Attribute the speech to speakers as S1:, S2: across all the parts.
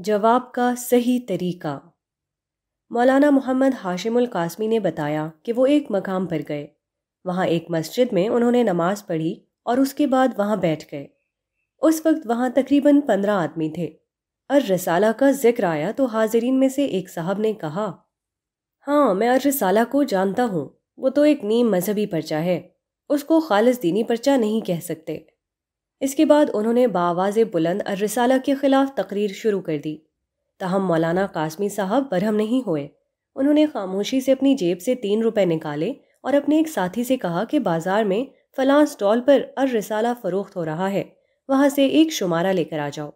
S1: जवाब का सही तरीका मौलाना मोहम्मद हाशिमुल कासमी ने बताया कि वो एक मकाम पर गए वहाँ एक मस्जिद में उन्होंने नमाज पढ़ी और उसके बाद वहाँ बैठ गए उस वक्त वहाँ तकरीबन पंद्रह आदमी थे अर रसाला का जिक्र आया तो हाजरीन में से एक साहब ने कहा हाँ मैं अर रसाला को जानता हूँ वो तो एक नीम मजहबी पर्चा है उसको खालस दीनी पर्चा नहीं कह सकते इसके बाद उन्होंने बावाज बुलंद रिसाला के खिलाफ तकरीर शुरू कर दी तहम मौलाना कासमी साहब बरहम नहीं हुए उन्होंने खामोशी से अपनी जेब से तीन रुपए निकाले और अपने एक साथी से कहा कि बाजार में फलां स्टॉल पर रिसाला फरोख्त हो रहा है वहाँ से एक शुमारा लेकर आ जाओ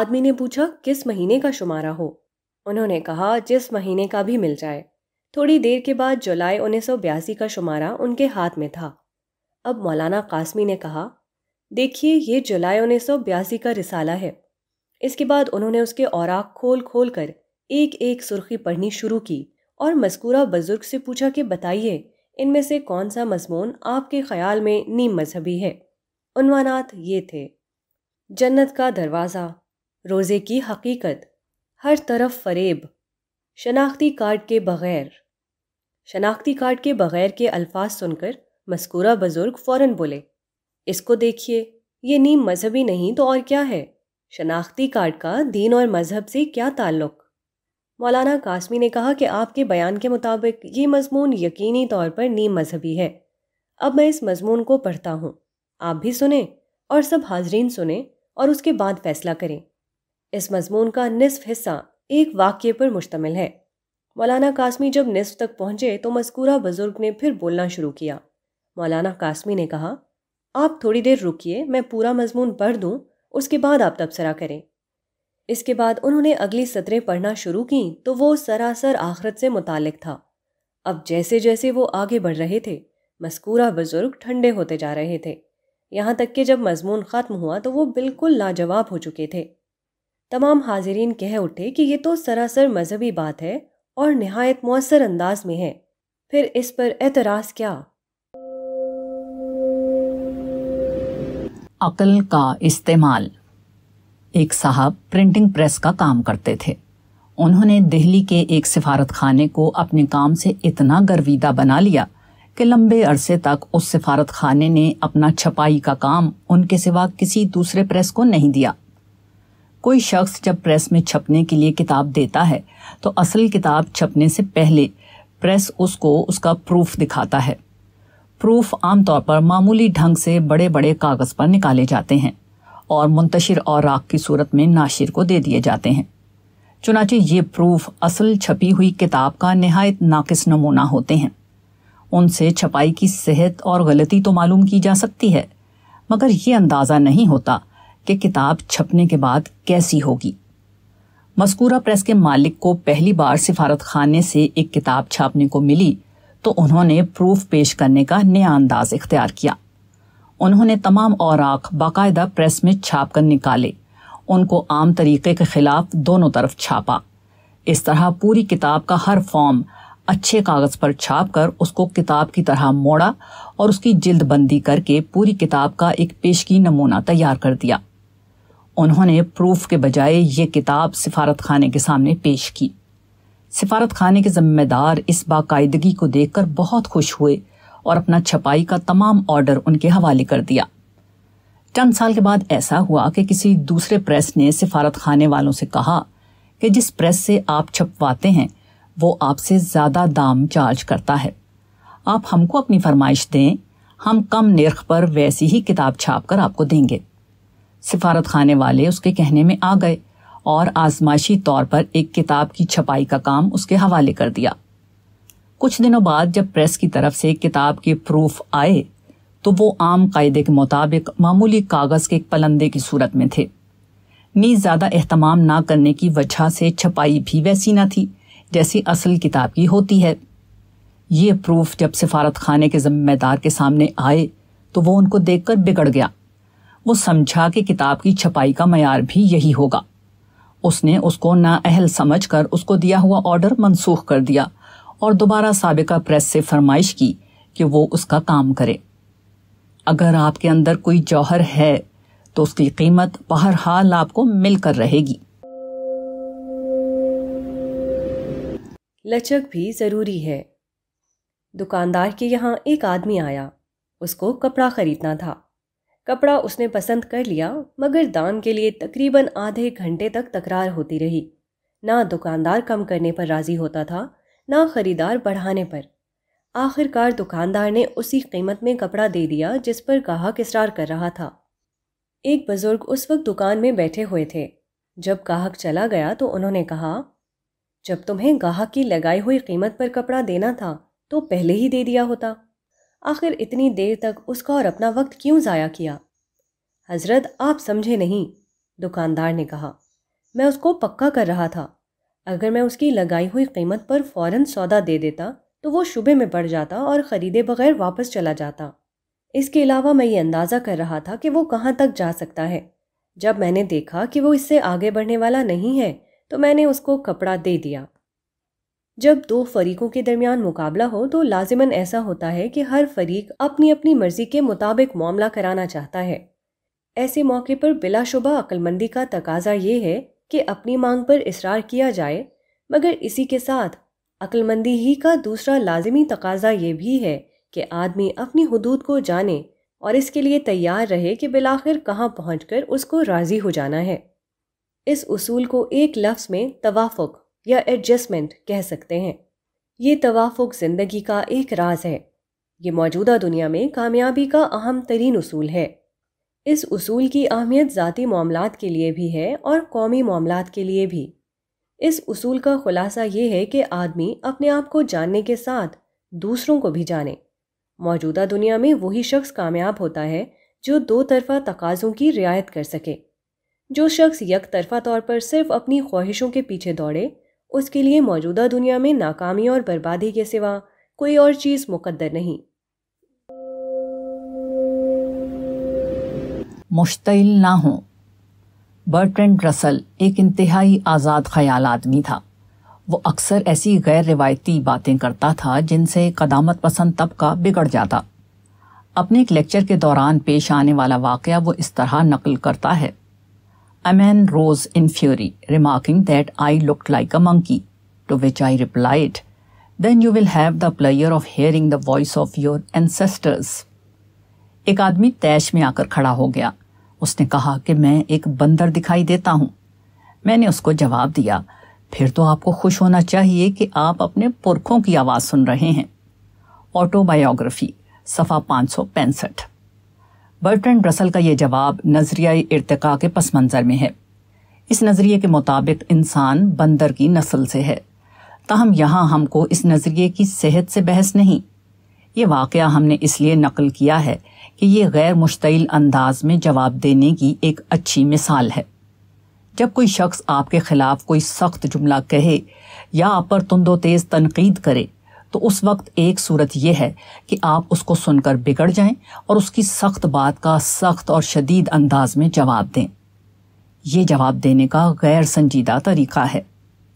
S1: आदमी ने पूछा किस महीने का शुमारा हो उन्होंने कहा जिस महीने का भी मिल जाए थोड़ी देर के बाद जुलाई उन्नीस का शुमारा उनके हाथ में था अब मौलाना कासमी ने कहा देखिए ये जुलाई उन्नीस का रिसाला है इसके बाद उन्होंने उसके औराक खोल खोल कर एक एक सुर्खी पढ़नी शुरू की और मस्कूरा बुजुर्ग से पूछा कि बताइए इनमें से कौन सा मजमून आपके ख्याल में नीम मजहबी है उनवानात ये थे जन्नत का दरवाज़ा रोज़े की हकीकत हर तरफ फरेब शनाख्ती कार्ड के बग़ैर शनाख्ती कार्ड के बग़ैर के अल्फाज सुनकर मस्कूरा बुज़ुर्ग फ़ौरन बोले इसको देखिए ये नीम मजहबी नहीं तो और क्या है शनाख्ती कार्ड का दीन और मजहब से क्या ताल्लुक मौलाना कासमी ने कहा कि आपके बयान के मुताबिक ये मजमून यकीनी तौर पर नीम मजहबी है अब मैं इस मजमून को पढ़ता हूँ आप भी सुने और सब हाजरीन सुने और उसके बाद फैसला करें इस मजमून का निसफ हिस्सा एक वाक्य पर मुश्तमिल है मौलाना कासमी जब निसफ तक पहुंचे तो मस्कूरा बुजुर्ग ने फिर बोलना शुरू किया मौलाना कासमी ने कहा आप थोड़ी देर रुकिए मैं पूरा मजमून पढ़ दूँ उसके बाद आप तबसरा करें इसके बाद उन्होंने अगली सतरें पढ़ना शुरू की तो वो सरासर आखरत से मुतालिक था अब जैसे जैसे वो आगे बढ़ रहे थे मस्कूरा बुज़ुर्ग ठंडे होते जा रहे थे यहाँ तक कि जब मजमून ख़त्म हुआ तो वो बिल्कुल लाजवाब हो चुके थे तमाम हाजरीन कह उठे कि ये तो सरासर मजहबी बात है और नहायत मौसर अंदाज में है फिर इस पर एतराज़ क्या
S2: अकल का इस्तेमाल एक साहब प्रिंटिंग प्रेस का काम करते थे उन्होंने दिल्ली के एक सिफारत खाने को अपने काम से इतना गर्विदा बना लिया कि लंबे अरसे तक उस सिफारत खाने ने अपना छपाई का काम उनके सिवा किसी दूसरे प्रेस को नहीं दिया कोई शख्स जब प्रेस में छपने के लिए किताब देता है तो असल किताब छपने से पहले प्रेस उसको उसका प्रूफ दिखाता है प्रूफ आमतौर पर मामूली ढंग से बड़े बड़े कागज पर निकाले जाते हैं और मुंतशिर और राख की सूरत में नाशिर को दे दिए जाते हैं चुनाचे ये प्रूफ असल छपी हुई किताब का नहायत नाकिस नमूना होते हैं उनसे छपाई की सेहत और गलती तो मालूम की जा सकती है मगर ये अंदाज़ा नहीं होता कि किताब छपने के बाद कैसी होगी मस्कूरा प्रेस के मालिक को पहली बार सिफारत खाने से एक किताब छापने को मिली तो उन्होंने प्रूफ पेश करने का नया अंदाज इख्तियार किया उन्होंने तमाम औराक बाकायदा प्रेस में छाप कर निकाले उनको आम तरीके के खिलाफ दोनों तरफ छापा इस तरह पूरी किताब का हर फॉर्म अच्छे कागज पर छाप कर उसको किताब की तरह मोड़ा और उसकी बंदी करके पूरी किताब का एक पेशगी नमूना तैयार कर दिया उन्होंने प्रूफ के बजाय ये किताब सिफारत खाने के सामने पेश की सिफारत खाने के जिम्मेदार इस बाकायदगी को देखकर बहुत खुश हुए और अपना छपाई का तमाम ऑर्डर उनके हवाले कर दिया चंद साल के बाद ऐसा हुआ कि किसी दूसरे प्रेस ने सिफारत खाने वालों से कहा कि जिस प्रेस से आप छपवाते हैं वो आपसे ज़्यादा दाम चार्ज करता है आप हमको अपनी फरमाइश दें हम कम निर्ख पर वैसी ही किताब छाप कर आपको देंगे सिफारत खाने वाले उसके कहने में आ गए और आजमाइशी तौर पर एक किताब की छपाई का काम उसके हवाले कर दिया कुछ दिनों बाद जब प्रेस की तरफ से किताब के प्रूफ आए तो वो आम कायदे के मुताबिक मामूली कागज़ के एक पलंदे की सूरत में थे नीज ज़्यादा एहतमाम ना करने की वजह से छपाई भी वैसी न थी जैसी असल किताब की होती है ये प्रूफ जब सिफारत खाने के जिम्मेदार के सामने आए तो वो उनको देखकर बिगड़ गया वो समझा कि किताब की छपाई का मैार भी यही होगा उसने उसको नाअहल समझ कर उसको दिया हुआ ऑर्डर मनसूख कर दिया और दोबारा सबका प्रेस से फरमाइश की कि वो उसका काम करे अगर आपके अंदर कोई जौहर है तो उसकी कीमत बहर हाल आपको मिलकर रहेगी
S1: लचक भी ज़रूरी है दुकानदार के यहाँ एक आदमी आया उसको कपड़ा खरीदना था कपड़ा उसने पसंद कर लिया मगर दाम के लिए तकरीबन आधे घंटे तक तकरार होती रही ना दुकानदार कम करने पर राज़ी होता था ना ख़रीदार बढ़ाने पर आखिरकार दुकानदार ने उसी कीमत में कपड़ा दे दिया जिस पर ग्राहक इसरार कर रहा था एक बुज़ुर्ग उस वक्त दुकान में बैठे हुए थे जब गाहक चला गया तो उन्होंने कहा जब तुम्हें गाहक की लगाई हुई कीमत पर कपड़ा देना था तो पहले ही दे दिया होता आखिर इतनी देर तक उसका और अपना वक्त क्यों ज़ाया किया हजरत आप समझे नहीं दुकानदार ने कहा मैं उसको पक्का कर रहा था अगर मैं उसकी लगाई हुई कीमत पर फ़ौरन सौदा दे देता तो वो शुबे में पड़ जाता और ख़रीदे बगैर वापस चला जाता इसके अलावा मैं ये अंदाज़ा कर रहा था कि वो कहाँ तक जा सकता है जब मैंने देखा कि वो इससे आगे बढ़ने वाला नहीं है तो मैंने उसको कपड़ा दे दिया जब दो फरीकों के दरमियान मुकाबला हो तो लाजिमन ऐसा होता है कि हर फरीक अपनी अपनी मर्जी के मुताबिक मामला कराना चाहता है ऐसे मौके पर बिलाशुबा अक्लमंदी का तकाजा ये है कि अपनी मांग पर इसरार किया जाए मगर इसी के साथ अक्लमंदी ही का दूसरा लाजमी तकाजा ये भी है कि आदमी अपनी हदूद को जाने और इसके लिए तैयार रहे कि बिलाखिर कहाँ पहुँच उसको राज़ी हो जाना है इस उसूल को एक लफ्ज़ में तवाफ़ या एडजस्टमेंट कह सकते हैं ये तवाफुक ज़िंदगी का एक राज है ये मौजूदा दुनिया में कामयाबी का अहम तरीन उसूल है इस उसूल की अहमियत ज़ाती मामला के लिए भी है और कौमी मामला के लिए भी इस उसूल का खुलासा ये है कि आदमी अपने आप को जानने के साथ दूसरों को भी जाने मौजूदा दुनिया में वही शख्स कामयाब होता है जो दो तरफा तकाज़ों की रियायत कर सके जो शख्स यक तरफा तौर पर सिर्फ अपनी ख्वाहिशों के पीछे दौड़े उसके लिए मौजूदा दुनिया में नाकामी और बर्बादी के सिवा कोई और चीज़ मुकद्दर नहीं
S2: मुश्तिल ना हो बर्ट्रेंड रसल एक इंतहाई आज़ाद ख्याल आदमी था वो अक्सर ऐसी गैर रिवायती बातें करता था जिनसे कदामत पसंद तबका बिगड़ जाता अपने एक लेक्चर के दौरान पेश आने वाला वाक़ वो इस तरह नकल करता है Amen rose in fury, remarking that I looked like a monkey, to which I replied, Then you will have the pleasure of hearing the voice of your ancestors. एक आदमी तैश में आकर खड़ा हो गया उसने कहा कि मैं एक बंदर दिखाई देता हूं मैंने उसको जवाब दिया फिर तो आपको खुश होना चाहिए कि आप अपने पुरखों की आवाज़ सुन रहे हैं ऑटोबायोग्राफी सफ़ा पांच सौ पैंसठ बर्ट्रेंड ब्रसल का यह जवाब नजरियाई इरतका के पस मंज़र में है इस नज़रिए के मुताबिक इंसान बंदर की नस्ल से है ताहम यहाँ हमको इस नज़रिए की सेहत से बहस नहीं ये वाक़ हमने इसलिए नकल किया है कि ये गैर मुश्तिल अंदाज में जवाब देने की एक अच्छी मिसाल है जब कोई शख्स आपके खिलाफ कोई सख्त जुमला कहे या आप पर तुंदो तेज़ तनकीद करे तो उस वक्त एक सूरत यह है कि आप उसको सुनकर बिगड़ जाएं और उसकी सख्त बात का सख्त और शदीद अंदाज में जवाब दें यह जवाब देने का गैर संजीदा तरीका है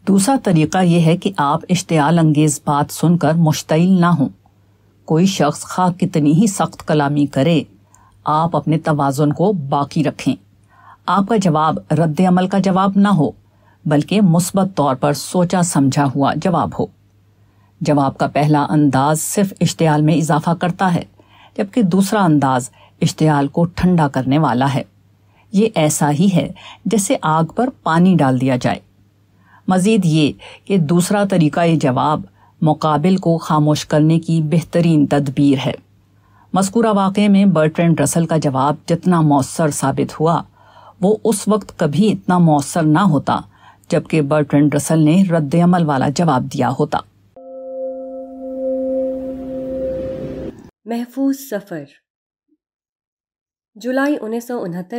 S2: दूसरा तरीका यह है कि आप इश्तियाल अंगेज बात सुनकर मुश्तिल ना हों कोई शख्स खा कितनी ही सख्त कलामी करे आप अपने तोज़ुन को बाकी रखें आपका जवाब रद्द अमल का जवाब ना हो बल्कि मुस्बत तौर पर सोचा समझा हुआ जवाब हो जवाब का पहला अंदाज सिर्फ इश्तियाल में इजाफा करता है जबकि दूसरा अंदाज इश्तियाल को ठंडा करने वाला है ये ऐसा ही है जैसे आग पर पानी डाल दिया जाए मज़ीद ये कि दूसरा तरीका ये जवाब मुकाबिल को खामोश करने की बेहतरीन तदबीर है मस्कूरा वाक़े में बर्ट्रेंड रसल का जवाब जितना मौसर साबित हुआ वो उस वक्त कभी इतना मौसर ना होता जबकि बर्ट्रेंड रसल ने रद्द अमल वाला जवाब दिया होता
S1: महफूज सफ़र जुलाई उन्नीस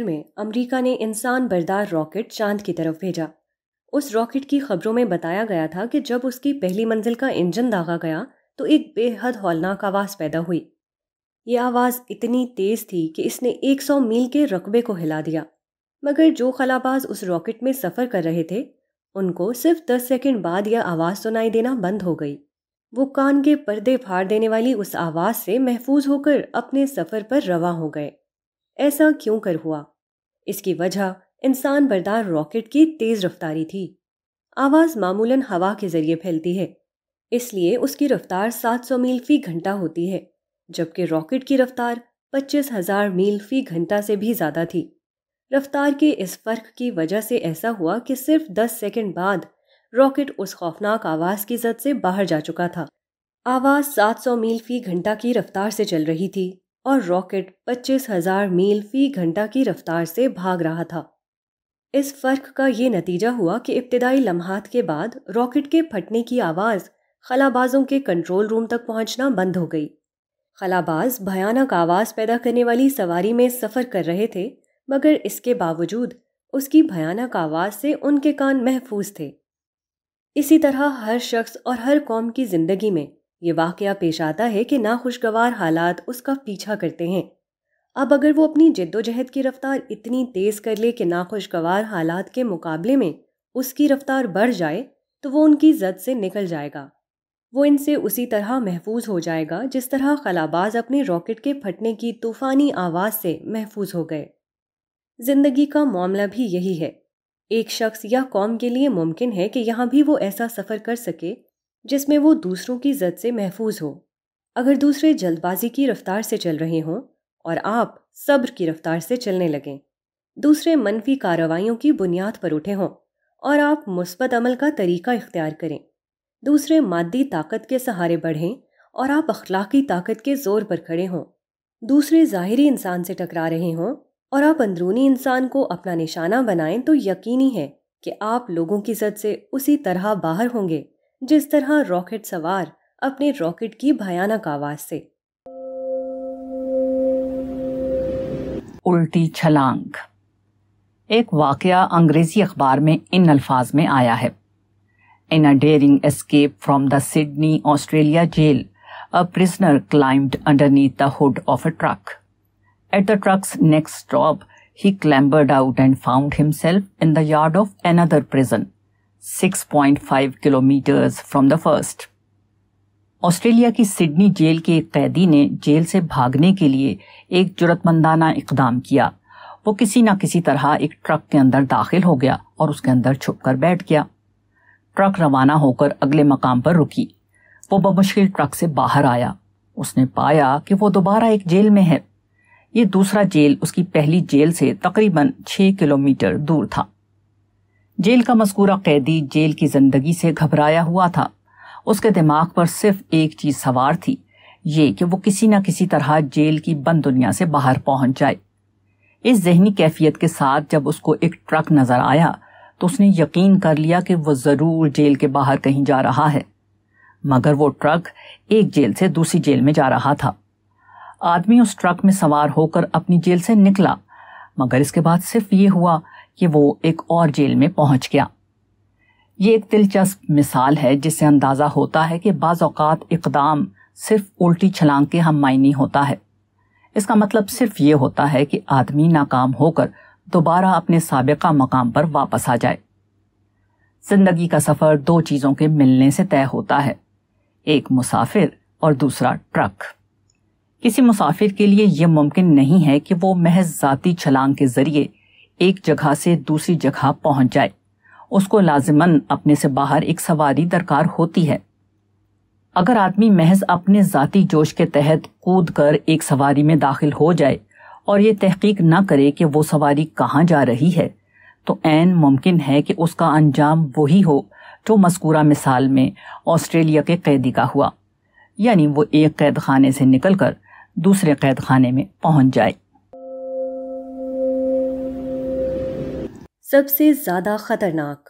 S1: में अमेरिका ने इंसान बरदार रॉकेट चांद की तरफ भेजा उस रॉकेट की खबरों में बताया गया था कि जब उसकी पहली मंजिल का इंजन दागा गया तो एक बेहद हौलनाक आवाज़ पैदा हुई ये आवाज़ इतनी तेज़ थी कि इसने 100 मील के रकबे को हिला दिया मगर जो खलाबाज उस रॉकेट में सफ़र कर रहे थे उनको सिर्फ 10 सेकंड बाद यह आवाज़ सुनाई देना बंद हो गई वो कान के पर्दे फाड़ देने वाली उस आवाज़ से महफूज होकर अपने सफ़र पर रवा हो गए ऐसा क्यों कर हुआ इसकी वजह इंसान बरदार रॉकेट की तेज़ रफ्तारी थी आवाज़ मामूलन हवा के ज़रिए फैलती है इसलिए उसकी रफ्तार 700 मील फी घंटा होती है जबकि रॉकेट की रफ्तार 25,000 मील फी घंटा से भी ज़्यादा थी रफ्तार के इस फ़र्क की वजह से ऐसा हुआ कि सिर्फ 10 सेकंड बाद रॉकेट उस खौफनाक आवाज की जद से बाहर जा चुका था आवाज 700 मील फी घंटा की रफ्तार से चल रही थी और रॉकेट 25,000 मील फी घंटा की रफ्तार से भाग रहा था इस फर्क का ये नतीजा हुआ कि इब्तदाई लम्हात के बाद रॉकेट के फटने की आवाज़ खलाबाजों के कंट्रोल रूम तक पहुंचना बंद हो गई खलाबाज भयानक आवाज़ पैदा करने वाली सवारी में सफ़र कर रहे थे मगर इसके बावजूद उसकी भयानक आवाज़ से उनके कान महफूज थे इसी तरह हर शख्स और हर कौम की ज़िंदगी में ये वाक़ पेश आता है कि नाखुशगवार हालात उसका पीछा करते हैं अब अगर वो अपनी जद्दोजहद की रफ़्तार इतनी तेज़ कर ले कि नाखुशगवार हालात के मुकाबले में उसकी रफ़्तार बढ़ जाए तो वो उनकी जद से निकल जाएगा वो इनसे उसी तरह महफूज हो जाएगा जिस तरह खलाबाज अपने रॉकेट के फटने की तूफ़ानी आवाज़ से महफूज हो गए ज़िंदगी का मामला भी यही है एक शख्स या कौम के लिए मुमकिन है कि यहाँ भी वो ऐसा सफ़र कर सके जिसमें वो दूसरों की जद से महफूज हो अगर दूसरे जल्दबाजी की रफ्तार से चल रहे हों और आप सब्र की रफ्तार से चलने लगें दूसरे मनफी कार्रवाइयों की बुनियाद पर उठे हों और आप मुस्बत अमल का तरीका इख्तियार करें दूसरे मादी ताकत के सहारे बढ़ें और आप अखलाकी ताकत के ज़ोर पर खड़े हों दूसरे ज़ाहरी इंसान से टकरा रहे हों और आप अंदरूनी इंसान को अपना निशाना बनाएं तो यकीनी है कि आप लोगों की जद से उसी तरह बाहर होंगे जिस तरह रॉकेट सवार अपने रॉकेट की भयानक आवाज से
S2: उल्टी छलांग एक वाकया अंग्रेजी अखबार में इन अल्फाज में आया है in a daring escape from the Sydney Australia jail a prisoner climbed underneath the hood of a truck At the truck's next stop, he clambered out and found himself in the yard of another prison, 6.5 kilometers from the first. Australia की Sydney jail के एक कैदी ने jail से भागने के लिए एक जरूरतमंदाना इकदाम किया वो किसी ना किसी तरह एक ट्रक के अंदर दाखिल हो गया और उसके अंदर छुपकर बैठ गया ट्रक रवाना होकर अगले मकाम पर रुकी वो बमुश्किल ट्रक से बाहर आया उसने पाया कि वो दोबारा एक जेल में है ये दूसरा जेल उसकी पहली जेल से तकरीबन छह किलोमीटर दूर था जेल का मस्कूरा कैदी जेल की जिंदगी से घबराया हुआ था उसके दिमाग पर सिर्फ एक चीज सवार थी ये कि वो किसी न किसी तरह जेल की बंद दुनिया से बाहर पहुंच जाए इस जहनी कैफियत के साथ जब उसको एक ट्रक नजर आया तो उसने यकीन कर लिया कि वो जरूर जेल के बाहर कहीं जा रहा है मगर वो ट्रक एक जेल से दूसरी जेल में जा रहा था आदमी उस ट्रक में सवार होकर अपनी जेल से निकला मगर इसके बाद सिर्फ ये हुआ कि वो एक और जेल में पहुंच गया ये एक दिलचस्प मिसाल है जिससे अंदाज़ा होता है कि बाज़ात इकदाम सिर्फ उल्टी छलांग के हम मायनी होता है इसका मतलब सिर्फ ये होता है कि आदमी नाकाम होकर दोबारा अपने सबका मकाम पर वापस आ जाए जिंदगी का सफ़र दो चीज़ों के मिलने से तय होता है एक मुसाफिर और दूसरा ट्रक किसी मुसाफिर के लिए यह मुमकिन नहीं है कि वो महज जाती छलांग के जरिए एक जगह से दूसरी जगह पहुंच जाए उसको लाजमन अपने से बाहर एक सवारी दरकार होती है अगर आदमी महज अपने जाती जोश के तहत कूद कर एक सवारी में दाखिल हो जाए और ये तहकीक न करे कि वो सवारी कहाँ जा रही है तो ऐन मुमकिन है कि उसका अंजाम वही हो जो मस्कूरा मिसाल में ऑस्ट्रेलिया के कैदी का हुआ यानी वो एक कैद खाने से निकलकर दूसरे कैद खाने में पहुंच जाए
S1: सबसे ज्यादा खतरनाक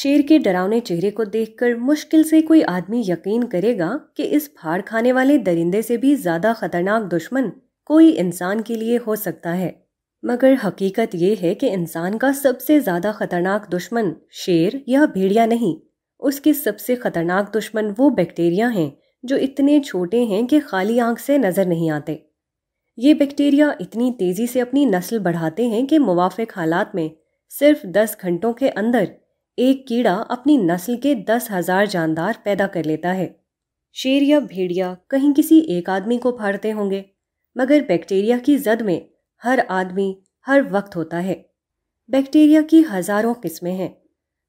S1: शेर के डरावने चेहरे को देखकर मुश्किल से कोई आदमी यकीन करेगा कि इस फाड़ खाने वाले दरिंदे से भी ज़्यादा खतरनाक दुश्मन कोई इंसान के लिए हो सकता है मगर हकीकत यह है कि इंसान का सबसे ज़्यादा खतरनाक दुश्मन शेर या भेड़िया नहीं उसके सबसे खतरनाक दुश्मन वो बैक्टीरिया हैं जो इतने छोटे हैं कि खाली आंख से नज़र नहीं आते ये बैक्टीरिया इतनी तेज़ी से अपनी नस्ल बढ़ाते हैं कि मुवाफिक हालात में सिर्फ 10 घंटों के अंदर एक कीड़ा अपनी नस्ल के दस हज़ार जानदार पैदा कर लेता है शेर या भेड़िया कहीं किसी एक आदमी को फाड़ते होंगे मगर बैक्टीरिया की जद में हर आदमी हर वक्त होता है बैक्टीरिया की हज़ारों किस्में हैं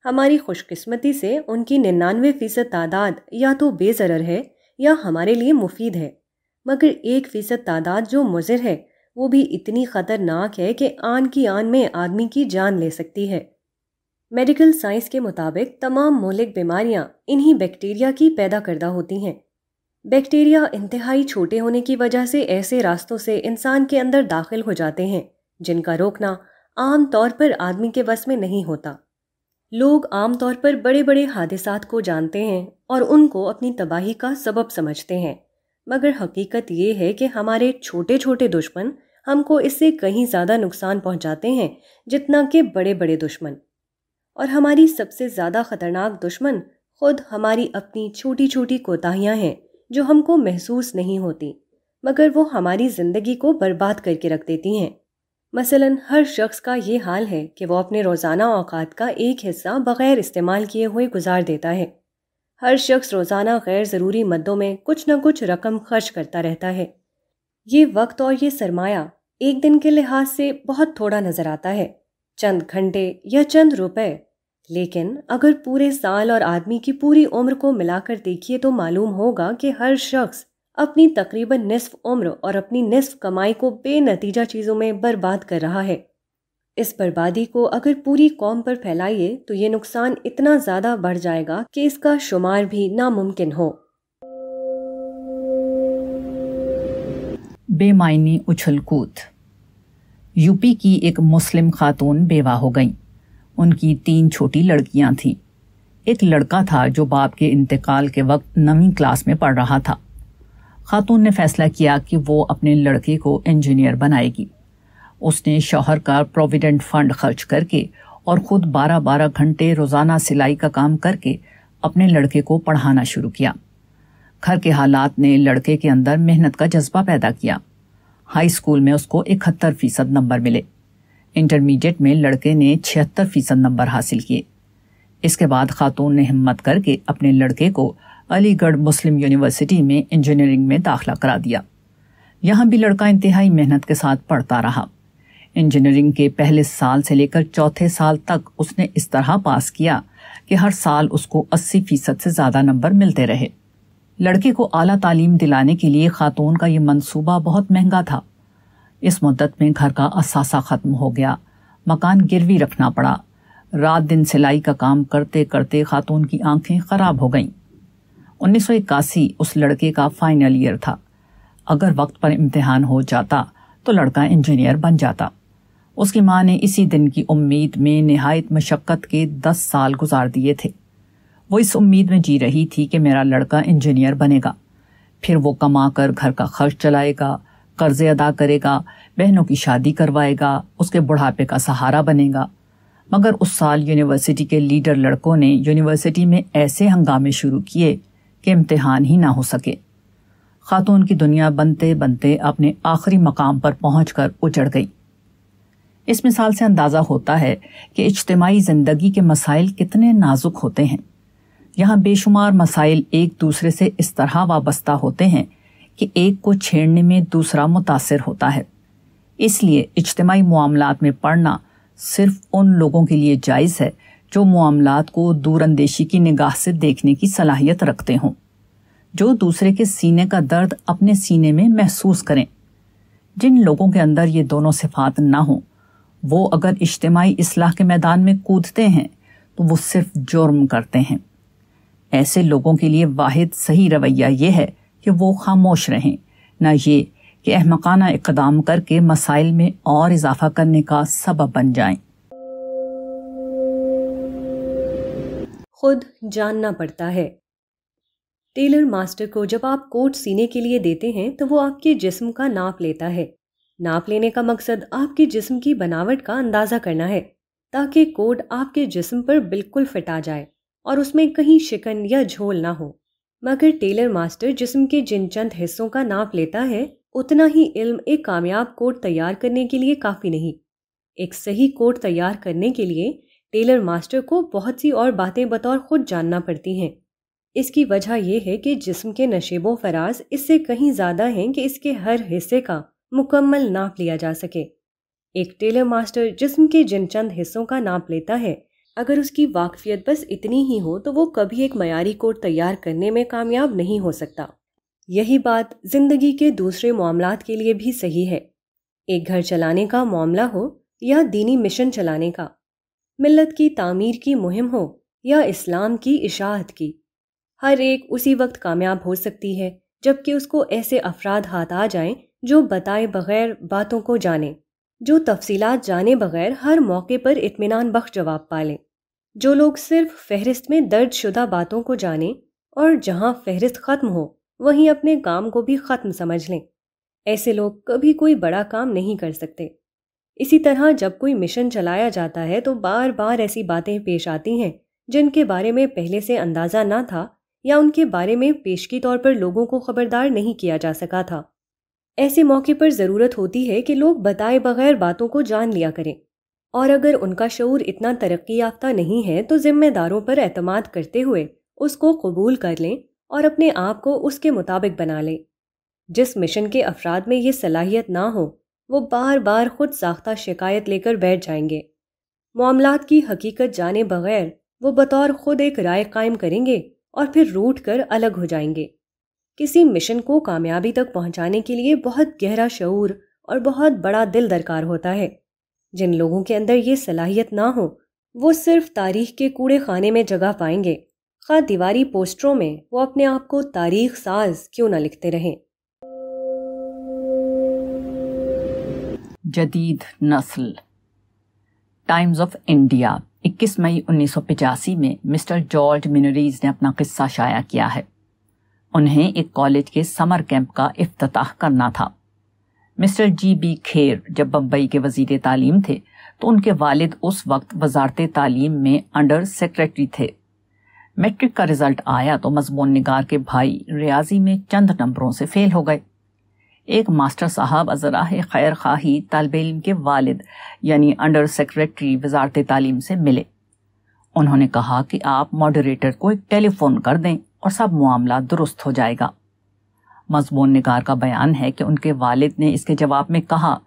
S1: हमारी खुशकिस्मती से उनकी निन्यानवे फ़ीसद तादाद या तो बेजरर है या हमारे लिए मुफीद है मगर एक फ़ीसद तादाद जो मुजर है वो भी इतनी ख़तरनाक है कि आन की आन में आदमी की जान ले सकती है मेडिकल साइंस के मुताबिक तमाम मौलिक बीमारियां इन्हीं बैक्टीरिया की पैदा करदा होती हैं बैक्टीरिया इंतहाई छोटे होने की वजह से ऐसे रास्तों से इंसान के अंदर दाखिल हो जाते हैं जिनका रोकना आम तौर पर आदमी के वस में नहीं होता लोग आमतौर पर बड़े बड़े हादसात को जानते हैं और उनको अपनी तबाही का सबब समझते हैं मगर हकीकत ये है कि हमारे छोटे छोटे दुश्मन हमको इससे कहीं ज़्यादा नुकसान पहुंचाते हैं जितना कि बड़े बड़े दुश्मन और हमारी सबसे ज़्यादा ख़तरनाक दुश्मन खुद हमारी अपनी छोटी छोटी कोताहियाँ हैं जो हमको महसूस नहीं होती मगर वो हमारी ज़िंदगी को बर्बाद करके रख देती हैं मसलन हर शख्स का ये हाल है कि वह अपने रोज़ाना औकात का एक हिस्सा बग़ैर इस्तेमाल किए हुए गुजार देता है हर शख्स रोज़ाना गैर ज़रूरी मदों में कुछ न कुछ रकम खर्च करता रहता है ये वक्त और ये सरमाया एक दिन के लिहाज से बहुत थोड़ा नज़र आता है चंद घंटे या चंद रुपए लेकिन अगर पूरे साल और आदमी की पूरी उम्र को मिलाकर देखिए तो मालूम होगा कि हर शख्स अपनी तकरीबन निसफ उम्र और अपनी निसफ कमाई को बेनतीजा चीज़ों में बर्बाद कर रहा है इस बर्बादी को अगर पूरी कौम पर फैलाइए तो ये नुकसान इतना ज़्यादा बढ़ जाएगा कि इसका शुमार भी नामुमकिन हो
S2: बेमायनी उछलकूद यूपी की एक मुस्लिम खातून बेवा हो गई उनकी तीन छोटी लड़कियां थीं एक लड़का था जो बाप के इंतकाल के वक्त नवी क्लास में पढ़ रहा था खातून ने फैसला किया कि वो अपने लड़के को इंजीनियर बनाएगी उसने शौहर का प्रोविडेंट फंड खर्च करके और ख़ुद बारह बारह घंटे रोज़ाना सिलाई का काम करके अपने लड़के को पढ़ाना शुरू किया घर के हालात ने लड़के के अंदर मेहनत का जज्बा पैदा किया हाई स्कूल में उसको इकहत्तर फ़ीसद नंबर मिले इंटरमीडिएट में लड़के ने छिहत्तर फ़ीसद नंबर हासिल किए इसके बाद खातून ने हिम्मत करके अपने लड़के को अलीगढ़ मुस्लिम यूनिवर्सिटी में इंजीनियरिंग में दाखिला करा दिया यहाँ भी लड़का इंतहाई मेहनत के साथ पढ़ता रहा इंजीनियरिंग के पहले साल से लेकर चौथे साल तक उसने इस तरह पास किया कि हर साल उसको 80 फीसद से ज़्यादा नंबर मिलते रहे लड़के को आला तालीम दिलाने के लिए खातून का ये मंसूबा बहुत महंगा था इस मुद्दत में घर का असासा ख़त्म हो गया मकान गिरवी रखना पड़ा रात दिन सिलाई का काम करते करते खातून की आंखें ख़राब हो गईं उन्नीस उस लड़के का फाइनल ईयर था अगर वक्त पर इम्तहान हो जाता तो लड़का इंजीनियर बन जाता उसकी माँ ने इसी दिन की उम्मीद में नहायत मशक्क़त के दस साल गुजार दिए थे वो इस उम्मीद में जी रही थी कि मेरा लड़का इंजीनियर बनेगा फिर वो कमा कर घर का खर्च चलाएगा कर्जे अदा करेगा बहनों की शादी करवाएगा उसके बुढ़ापे का सहारा बनेगा मगर उस साल यूनिवर्सिटी के लीडर लड़कों ने यूनिवर्सिटी में ऐसे हंगामे शुरू किए कि इम्तहान ही ना हो सके खातून की दुनिया बनते बनते अपने आखिरी मकाम पर पहुंच कर उजड़ गई इस मिसाल से अंदाज़ा होता है कि इज्तमाही ज़िंदगी के मसाइल कितने नाजुक होते हैं यहाँ बेशुमार मसाइल एक दूसरे से इस तरह वाबस्ता होते हैं कि एक को छेड़ने में दूसरा मुतासर होता है इसलिए इज्तमाही मामलों में पढ़ना सिर्फ उन लोगों के लिए जायज़ है जो मामला को दूरंदेशी की निगाह से देखने की सलाहियत रखते हों जो दूसरे के सीने का दर्द अपने सीने में महसूस करें जिन लोगों के अंदर ये दोनों सिफात ना हों वो अगर इज्तमाही इसलाह के मैदान में कूदते हैं तो वो सिर्फ जुर्म करते हैं ऐसे लोगों के लिए वाहिद सही रवैया ये है कि वो खामोश रहें ना ये कि अहमकाना इकदाम करके मसाइल में और इजाफा करने का सबब बन जाएं
S1: खुद जानना पड़ता है टेलर मास्टर को जब आप कोट सीने के लिए देते हैं तो वो आपके जिस्म का नाप लेता है नाप लेने का मकसद आपके जिस्म की बनावट का अंदाज़ा करना है ताकि कोट आपके जिस्म पर बिल्कुल फिट आ जाए और उसमें कहीं शिकन या झोल ना हो मगर टेलर मास्टर जिस्म के जिन चंद हिस्सों का नाप लेता है उतना ही इल्म एक कामयाब कोट तैयार करने के लिए काफ़ी नहीं एक सही कोट तैयार करने के लिए टेलर मास्टर को बहुत सी और बातें बतौर खुद जानना पड़ती हैं इसकी वजह यह है कि जिस्म के नशेबो फराज इससे कहीं ज़्यादा हैं कि इसके हर हिस्से का मुकम्मल नाप लिया जा सके एक टेलर मास्टर जिस्म के जिन चंद हिस्सों का नाप लेता है अगर उसकी वाकफियत बस इतनी ही हो तो वो कभी एक मयारी कोट तैयार करने में कामयाब नहीं हो सकता यही बात ज़िंदगी के दूसरे मामला के लिए भी सही है एक घर चलाने का मामला हो या दीनी मिशन चलाने का मिलत की तामीर की मुहिम हो या इस्लाम की इशाहत की हर एक उसी वक्त कामयाब हो सकती है जबकि उसको ऐसे अफराद हाथ आ जाएं जो बताए बगैर बातों को जाने जो तफसीलात जाने बगैर हर मौके पर इतमान बख्श जवाब पालें जो लोग सिर्फ फहरिस्त में दर्ज शुदा बातों को जानें और जहां फहरिस्त ख़त्म हो वहीं अपने काम को भी ख़त्म समझ लें ऐसे लोग कभी कोई बड़ा काम नहीं कर सकते इसी तरह जब कोई मिशन चलाया जाता है तो बार बार ऐसी बातें पेश आती हैं जिनके बारे में पहले से अंदाज़ा ना था या उनके बारे में पेशगी तौर पर लोगों को खबरदार नहीं किया जा सका था ऐसे मौके पर ज़रूरत होती है कि लोग बताए बगैर बातों को जान लिया करें और अगर उनका शूर इतना तरक्की याफ्ता नहीं है तो ज़िम्मेदारों पर अतमाद करते हुए उसको कबूल कर लें और अपने आप को उसके मुताबिक बना लें जिस मिशन के अफराद में ये सलाहियत ना हो वो बार बार खुद साख्ता शिकायत लेकर बैठ जाएंगे मामलात की हकीकत जाने बगैर वो बतौर खुद एक राय कायम करेंगे और फिर रूट कर अलग हो जाएंगे किसी मिशन को कामयाबी तक पहुंचाने के लिए बहुत गहरा शूर और बहुत बड़ा दिल दरकार होता है जिन लोगों के अंदर ये सलाहियत ना हो वो सिर्फ तारीख के कूड़े खाने में जगह पाएंगे खा दीवारी पोस्टरों में वो अपने आप को तारीख साज क्यों ना लिखते रहें
S2: जदीद नस्ल टाइम्स ऑफ इंडिया 21 मई उन्नीस में मिस्टर जॉर्ज मिनरीज ने अपना किस्सा शाया किया है उन्हें एक कॉलेज के समर कैंप का अफ्ताह करना था मिस्टर जी बी खेर जब बम्बई के वजीर तालीम थे तो उनके वालिद उस वक्त वजारत तालीम में अंडर सेक्रेटरी थे मैट्रिक का रिजल्ट आया तो मजमून निगार के भाई रियाजी में चंद नंबरों से फेल हो गए एक मास्टर साहब अजरा खैर खाही तालब इम के वालद यानी अंडर सेक्रेटरी वजारत तालीम से मिले उन्होंने कहा कि आप मॉडरेटर को एक टेलीफोन कर दें और सब मामला दुरुस्त हो जाएगा मजमून नगार का बयान है कि उनके वालद ने इसके जवाब में कहा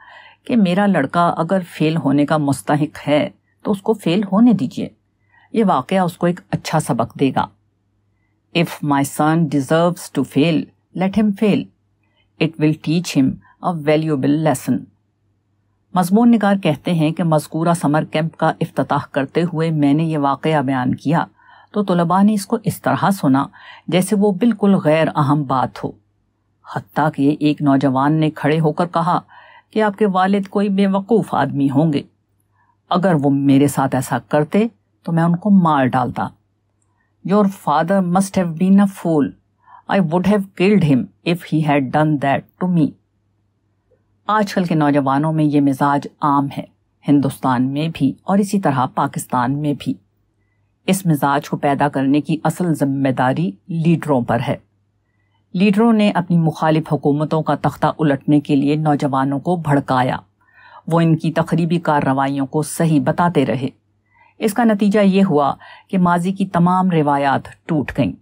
S2: कि मेरा लड़का अगर फेल होने का मुस्तक है तो उसको फेल होने दीजिए यह वाक़ उसको एक अच्छा सबक देगा if my son deserve to fail let him fail it will teach him a valuable lesson मजमून नगार कहते हैं कि मजकूरा समर कैंप का अफ्ताह करते हुए मैंने ये वाक़ बयान किया तो तलबा ने इसको इस तरह सुना जैसे वो बिल्कुल गैर अहम बात हो हती कि एक नौजवान ने खड़े होकर कहा कि आपके वालद कोई बेवकूफ़ आदमी होंगे अगर वो मेरे साथ ऐसा करते तो मैं उनको मार डालता योर फादर मस्ट है fool I would have killed him if he had done that to me आजकल के नौजवानों में ये मिजाज आम है हिंदुस्तान में भी और इसी तरह पाकिस्तान में भी इस मिजाज को पैदा करने की असल जिम्मेदारी लीडरों पर है लीडरों ने अपनी मुखालिफ हुकूमतों का तख्ता उलटने के लिए नौजवानों को भड़काया वो इनकी तकरीबी कार्रवाइयों को सही बताते रहे इसका नतीजा ये हुआ कि माजी की तमाम रिवायात टूट गईं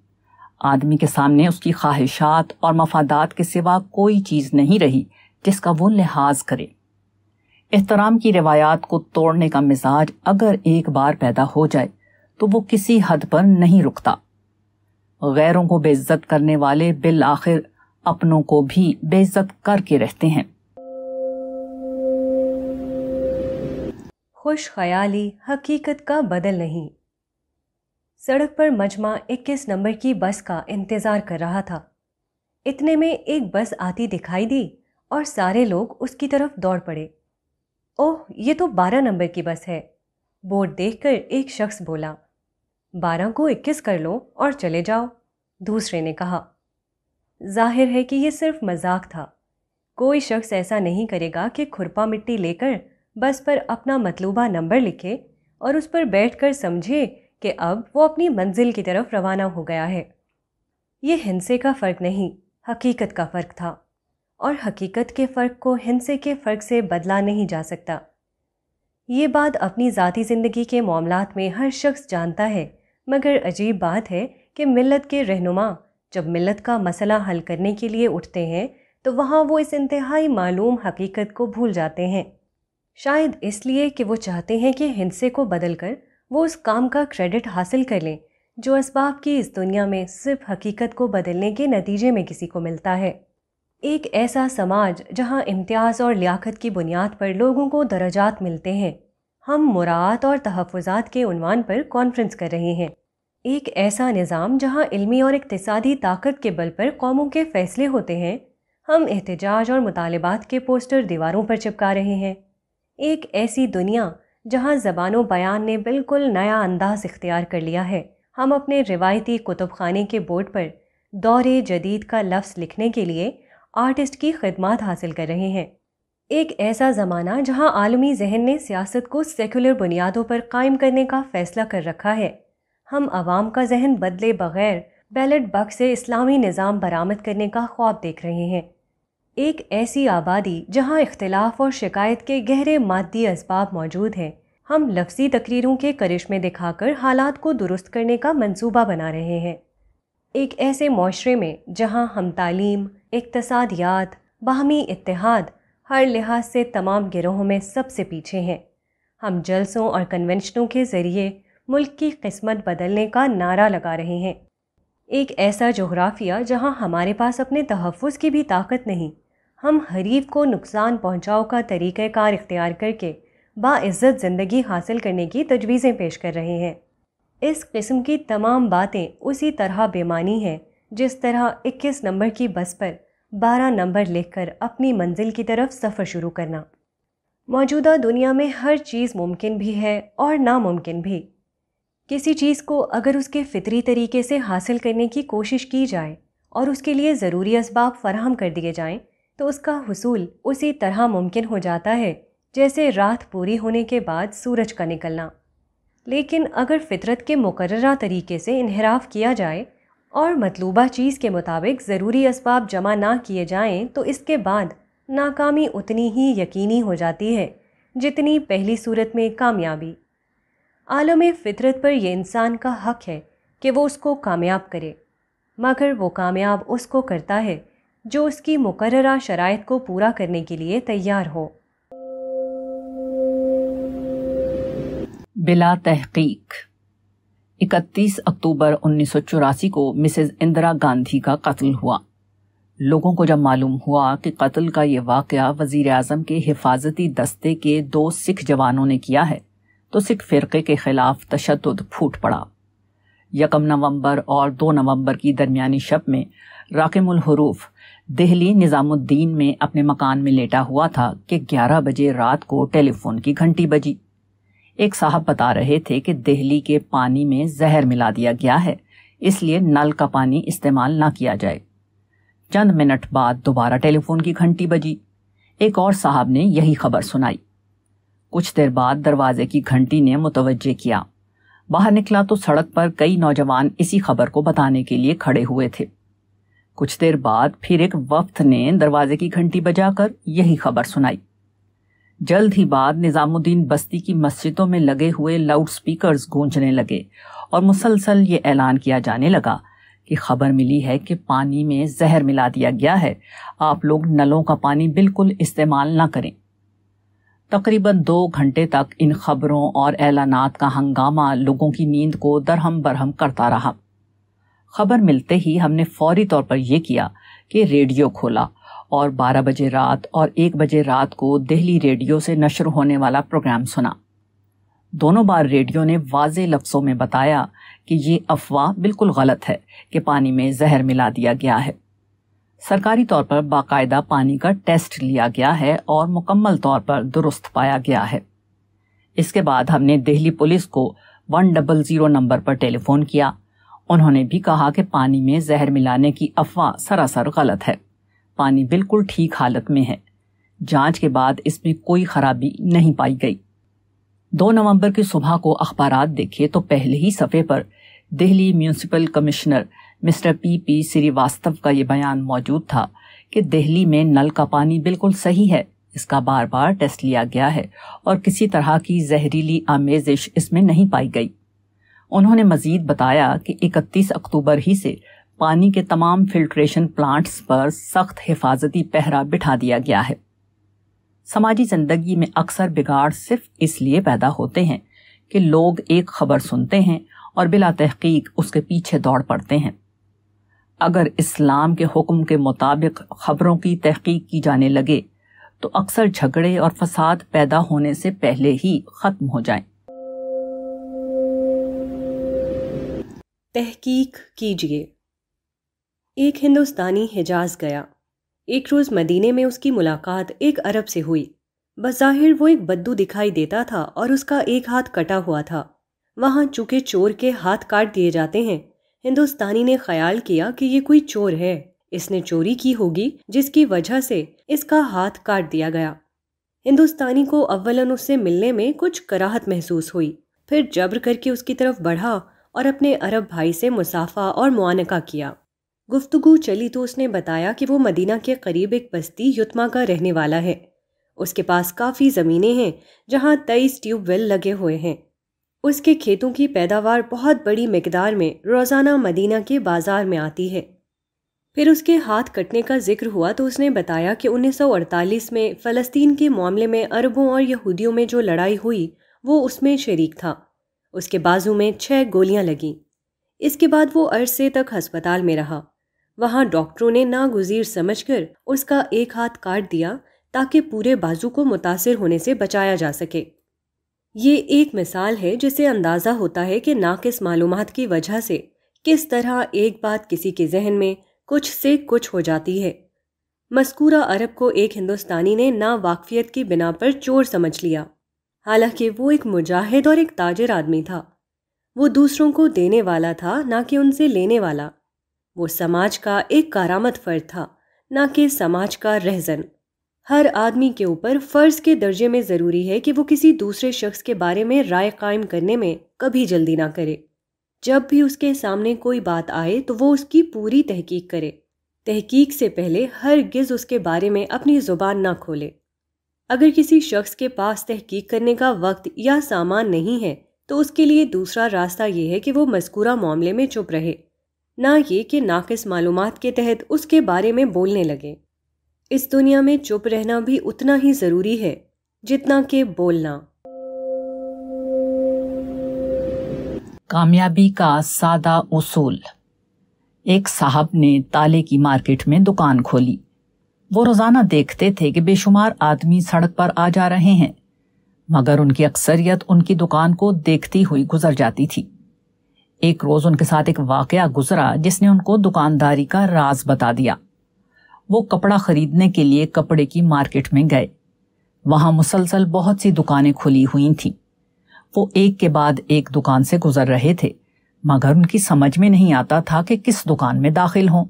S2: आदमी के सामने उसकी ख्वाहिशात और मफादात के सिवा कोई चीज़ नहीं रही जिसका वो लिहाज करे एहतराम की रिवायात को तोड़ने का मिजाज अगर एक बार पैदा हो जाए तो वो किसी हद पर नहीं रुकता गैरों को बेइज्जत करने वाले बिल आखिर अपनों को भी बेइज्जत करके रहते हैं
S1: खुश ख्याली हकीकत का बदल नहीं सड़क पर मजमा 21 नंबर की बस का इंतज़ार कर रहा था इतने में एक बस आती दिखाई दी और सारे लोग उसकी तरफ दौड़ पड़े ओह ये तो बारह नंबर की बस है बोर्ड देखकर एक शख्स बोला बारह को इक्कीस कर लो और चले जाओ दूसरे ने कहा जाहिर है कि यह सिर्फ मजाक था कोई शख्स ऐसा नहीं करेगा कि खुरपा मिट्टी लेकर बस पर अपना मतलूबा नंबर लिखे और उस पर बैठकर समझे कि अब वो अपनी मंजिल की तरफ रवाना हो गया है ये हिंसे का फ़र्क नहीं हकीकत का फ़र्क था और हकीकत के फ़र्क को हिंसे के फ़र्क से बदला नहीं जा सकता ये बात अपनी ज़ाती ज़िंदगी के मामलों में हर शख्स जानता है मगर अजीब बात है कि मिलत के रहनुमा जब मिलत का मसला हल करने के लिए उठते हैं तो वहाँ वो इस इंतहाई मालूम हकीकत को भूल जाते हैं शायद इसलिए कि वो चाहते हैं कि हिंसे को बदल कर वो उस काम का क्रेडिट हासिल कर लें जो इसबाब की इस दुनिया में सिर्फ हकीकत को बदलने के नतीजे में किसी को मिलता है एक ऐसा समाज जहां इम्तियाज़ और लियाकत की बुनियाद पर लोगों को दर्जात मिलते हैं हम मुरात और तहफ़ात के उनवान पर कॉन्फ्रेंस कर रहे हैं एक ऐसा निज़ाम जहां इल्मी और इकतसादी ताकत के बल पर कौमों के फ़ैसले होते हैं हम एहतजाज और मुतालबात के पोस्टर दीवारों पर चिपका रहे हैं एक ऐसी दुनिया जहाँ ज़बानो बयान ने बिल्कुल नया अंदाज इख्तियार कर लिया है हम अपने रिवायती कुतुब खाने के बोर्ड पर दौरे जदीद का लफ्स लिखने के लिए आर्टिस्ट की खदमात हासिल कर रहे हैं एक ऐसा ज़माना जहाँ आलमी जहन ने सियासत को सेकुलर बुनियादों पर कायम करने का फ़ैसला कर रखा है हम आवाम का जहन बदले बगैर बैलेट बक्स से इस्लामी निज़ाम बरामद करने का ख्वाब देख रहे हैं एक ऐसी आबादी जहाँ इख्तलाफ और शिकायत के गहरे मादी इसबाब मौजूद हैं हम लफ्ज़ी तकरीरों के करिश्मे दिखाकर हालात को दुरुस्त करने का मंसूबा बना रहे हैं एक ऐसे माशरे में जहाँ हम तालीम इकतसादियात बाहमी इतिहाद हर लिहाज से तमाम गिरोहों में सबसे पीछे हैं हम जलसों और कन्वेंशनों के ज़रिए मुल्क की किस्मत बदलने का नारा लगा रहे हैं एक ऐसा जोग्राफिया जहाँ हमारे पास अपने तहफ़ की भी ताकत नहीं हम हरीफ को नुकसान पहुंचाओ का तरीक़ार इख्तियार करके बाज़्ज़त ज़िंदगी हासिल करने की तजवीज़ें पेश कर रहे हैं इस किस्म की तमाम बातें उसी तरह बेमानी हैं जिस तरह 21 नंबर की बस पर 12 नंबर लिखकर अपनी मंजिल की तरफ सफ़र शुरू करना मौजूदा दुनिया में हर चीज़ मुमकिन भी है और नामुमकिन भी किसी चीज़ को अगर उसके फितरी तरीके से हासिल करने की कोशिश की जाए और उसके लिए ज़रूरी इसबाब फराहम कर दिए जाएं तो उसका हसूल उसी तरह मुमकिन हो जाता है जैसे रात पूरी होने के बाद सूरज का निकलना लेकिन अगर फितरत के मुकर्रा तरीके से इनहराफ किया जाए और मतलूबा चीज़ के मुताबिक ज़रूरी इसबाब जमा ना किए जाएं तो इसके बाद नाकामी उतनी ही यकीनी हो जाती है जितनी पहली सूरत में कामयाबी आलम फितरत पर यह इंसान का हक है कि वो उसको कामयाब करे मगर वो कामयाब उसको करता है जो उसकी मुकर्रा शरात को पूरा करने के लिए तैयार हो
S2: बिला तहकीक 31 अक्टूबर उन्नीस को मिसेज इंदिरा गांधी का कत्ल हुआ लोगों को जब मालूम हुआ कि कत्ल का ये वाक़ वजीर अजम के हिफाजती दस्ते के दो सिख जवानों ने किया है तो सिख फ़िरके के ख़िलाफ़ तशद फूट पड़ा यकम नवंबर और दो नवंबर की दरमियानी शब में राकेमुल हरूफ दिल्ली निज़ामुद्दीन में अपने मकान में लेटा हुआ था कि 11 बजे रात को टेलीफोन की घंटी बजी एक साहब बता रहे थे कि दिल्ली के पानी में जहर मिला दिया गया है इसलिए नल का पानी इस्तेमाल ना किया जाए चंद मिनट बाद दोबारा टेलीफोन की घंटी बजी एक और साहब ने यही खबर सुनाई कुछ देर बाद दरवाजे की घंटी ने मुतवजह किया बाहर निकला तो सड़क पर कई नौजवान इसी खबर को बताने के लिए खड़े हुए थे कुछ देर बाद फिर एक वफ्त ने दरवाजे की घंटी बजाकर यही खबर सुनाई जल्द ही बाद निज़ामुद्दीन बस्ती की मस्जिदों में लगे हुए लाउड स्पीकर्स गूंजने लगे और मुसलसल ये ऐलान किया जाने लगा कि खबर मिली है कि पानी में जहर मिला दिया गया है आप लोग नलों का पानी बिल्कुल इस्तेमाल ना करें तकरीबन दो घंटे तक इन खबरों और ऐलानात का हंगामा लोगों की नींद को दरहम बरहम करता रहा खबर मिलते ही हमने फौरी तौर पर यह किया कि रेडियो खोला और 12 बजे रात और 1 बजे रात को दिल्ली रेडियो से नशर होने वाला प्रोग्राम सुना दोनों बार रेडियो ने वाज लफ्ज़ों में बताया कि ये अफवाह बिल्कुल गलत है कि पानी में जहर मिला दिया गया है सरकारी तौर पर बाकायदा पानी का टेस्ट लिया गया है और मुकम्मल तौर पर दुरुस्त पाया गया है इसके बाद हमने दिल्ली पुलिस को वन डबल ज़ीरो नंबर पर टेलीफोन किया उन्होंने भी कहा कि पानी में जहर मिलाने की अफवाह सरासर गलत है पानी बिल्कुल ठीक हालत में है जांच के बाद इसमें कोई खराबी नहीं पाई गई दो नवंबर की सुबह को अखबार देखे तो पहले ही सफ़े पर Delhi municipal commissioner mister P P Srivastava का ये बयान मौजूद था कि दिल्ली में नल का पानी बिल्कुल सही है इसका बार बार टेस्ट लिया गया है और किसी तरह की जहरीली आमेजिश इसमें नहीं पाई गई उन्होंने मजीद बताया कि 31 अक्टूबर ही से पानी के तमाम फिल्ट्रेशन प्लांट्स पर सख्त हिफाजती पहरा बिठा दिया गया है समाजी जिंदगी में अक्सर बिगाड़ सिर्फ इसलिए पैदा होते हैं कि लोग एक खबर सुनते हैं और बिला तहकीक उसके पीछे दौड़ पड़ते हैं अगर इस्लाम के हुक्म के मुताबिक खबरों की तहकीक की जाने लगे तो अक्सर झगड़े और फसाद पैदा होने से पहले ही ख़त्म हो जाएं।
S1: तहकीक कीजिए एक हिंदुस्तानी हिजाज गया एक रोज़ मदीने में उसकी मुलाकात एक अरब से हुई बज़ाहिर वो एक बद्दू दिखाई देता था और उसका एक हाथ कटा हुआ था वहाँ चूँकि चोर के हाथ काट दिए जाते हैं हिंदुस्तानी ने ख्याल किया कि ये कोई चोर है इसने चोरी की होगी जिसकी वजह से इसका हाथ काट दिया गया हिंदुस्तानी को अव्वलन उससे मिलने में कुछ कराहत महसूस हुई फिर जबर करके उसकी तरफ बढ़ा और अपने अरब भाई से मुसाफा और मुआनका किया गुफ्तु चली तो उसने बताया कि वो मदीना के करीब एक बस्ती युतमा का रहने वाला है उसके पास काफ़ी ज़मीनें हैं जहाँ तेईस ट्यूबवेल लगे हुए हैं उसके खेतों की पैदावार बहुत बड़ी मकदार में रोज़ाना मदीना के बाज़ार में आती है फिर उसके हाथ कटने का जिक्र हुआ तो उसने बताया कि 1948 में फ़लस्तीन के मामले में अरबों और यहूदियों में जो लड़ाई हुई वो उसमें शरीक था उसके बाजू में छह गोलियां लगीं इसके बाद वो अरसे तक अस्पताल में रहा वहाँ डॉक्टरों ने नागुजीर समझकर उसका एक हाथ काट दिया ताकि पूरे बाजू को मुतासर होने से बचाया जा सके ये एक मिसाल है जिसे अंदाज़ा होता है कि नाकिस मालूम की वजह से किस तरह एक बात किसी के जहन में कुछ से कुछ हो जाती है मस्कूरा अरब को एक हिंदुस्तानी ने ना वाकफियत की बिना पर चोर समझ लिया हालांकि वो एक मुजाहिद और एक ताजर आदमी था वो दूसरों को देने वाला था ना कि उनसे लेने वाला वो समाज का एक कारामत फर्द था ना कि समाज का रहजन हर आदमी के ऊपर फ़र्ज के दर्जे में ज़रूरी है कि वो किसी दूसरे शख्स के बारे में राय कायम करने में कभी जल्दी ना करे जब भी उसके सामने कोई बात आए तो वो उसकी पूरी तहकीक करे तहकीक से पहले हर गिज़ उसके बारे में अपनी ज़ुबान ना खोले अगर किसी शख्स के पास तहकीक करने का वक्त या सामान नहीं है तो उसके लिए दूसरा रास्ता ये है कि वो मस्कूरा मामले में चुप रहे ना ये कि नाकिस मालूम के तहत उसके बारे में बोलने लगे इस दुनिया में चुप रहना भी उतना ही ज़रूरी है जितना कि बोलना
S2: कामयाबी का सादा उसूल एक साहब ने ताले की मार्केट में दुकान खोली वो रोजाना देखते थे कि बेशुमार आदमी सड़क पर आ जा रहे हैं मगर उनकी अक्सरियत उनकी दुकान को देखती हुई गुजर जाती थी एक रोज उनके साथ एक वाकया गुजरा जिसने उनको दुकानदारी का राज बता दिया वो कपड़ा खरीदने के लिए कपड़े की मार्केट में गए वहां मुसलसल बहुत सी दुकानें खुली हुई थीं वो एक के बाद एक दुकान से गुजर रहे थे मगर उनकी समझ में नहीं आता था कि किस दुकान में दाखिल हों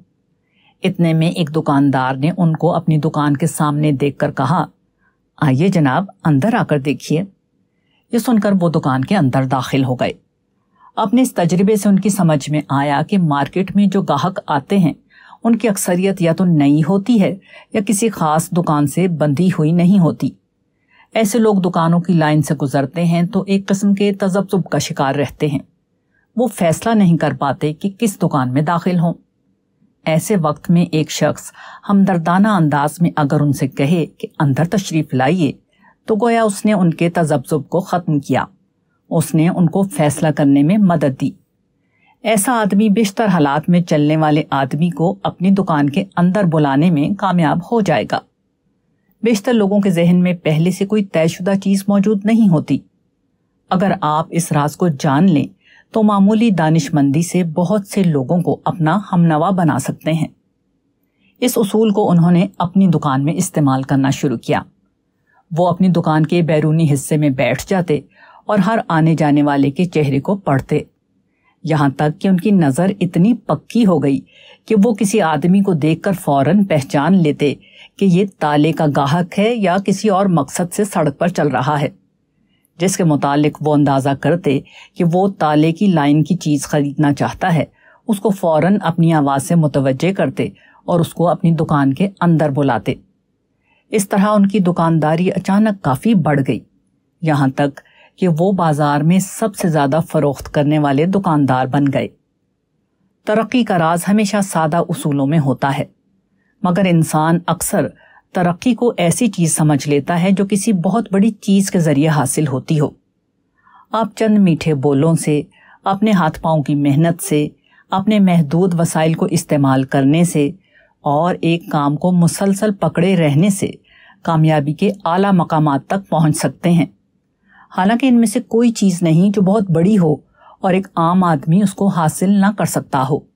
S2: इतने में एक दुकानदार ने उनको अपनी दुकान के सामने देखकर कहा आइए जनाब अंदर आकर देखिए ये सुनकर वो दुकान के अंदर दाखिल हो गए अपने इस तजर्बे से उनकी समझ में आया कि मार्केट में जो गाहक आते हैं उनकी अक्सरियत या तो नई होती है या किसी खास दुकान से बंधी हुई नहीं होती ऐसे लोग दुकानों की लाइन से गुजरते हैं तो एक किस्म के तजब्जुब का शिकार रहते हैं वो फैसला नहीं कर पाते कि किस दुकान में दाखिल हों ऐसे वक्त में एक शख्स हमदर्दाना अंदाज में अगर उनसे कहे कि अंदर तशरीफ लाइए तो गोया उसने उनके तजब्जुब को ख़त्म किया उसने उनको फैसला करने में मदद दी ऐसा आदमी बेशतर हालात में चलने वाले आदमी को अपनी दुकान के अंदर बुलाने में कामयाब हो जाएगा बेशतर लोगों के जहन में पहले से कोई तयशुदा चीज़ मौजूद नहीं होती अगर आप इस राज को जान लें तो मामूली दानिशमंदी से बहुत से लोगों को अपना हमनवा बना सकते हैं इस उसूल को उन्होंने अपनी दुकान में इस्तेमाल करना शुरू किया वो अपनी दुकान के बैरूनी हिस्से में बैठ जाते और हर आने जाने वाले के चेहरे को पढ़ते यहाँ तक कि उनकी नज़र इतनी पक्की हो गई कि वो किसी आदमी को देखकर फौरन पहचान लेते कि ये ताले का गाहक है या किसी और मकसद से सड़क पर चल रहा है जिसके मुतालिक वो अंदाज़ा करते कि वो ताले की लाइन की चीज़ ख़रीदना चाहता है उसको फौरन अपनी आवाज़ से मुतवजह करते और उसको अपनी दुकान के अंदर बुलाते इस तरह उनकी दुकानदारी अचानक काफ़ी बढ़ गई यहां तक कि वो बाज़ार में सबसे ज़्यादा फ़रोख्त करने वाले दुकानदार बन गए तरक्की का राज हमेशा सादा उसूलों में होता है मगर इंसान अक्सर तरक्की को ऐसी चीज समझ लेता है जो किसी बहुत बड़ी चीज के जरिए हासिल होती हो आप चंद मीठे बोलों से अपने हाथ पाओं की मेहनत से अपने महदूद वसाइल को इस्तेमाल करने से और एक काम को मुसलसल पकड़े रहने से कामयाबी के आला मकाम तक पहुंच सकते हैं हालांकि इनमें से कोई चीज़ नहीं जो बहुत बड़ी हो और एक आम आदमी उसको हासिल ना कर सकता हो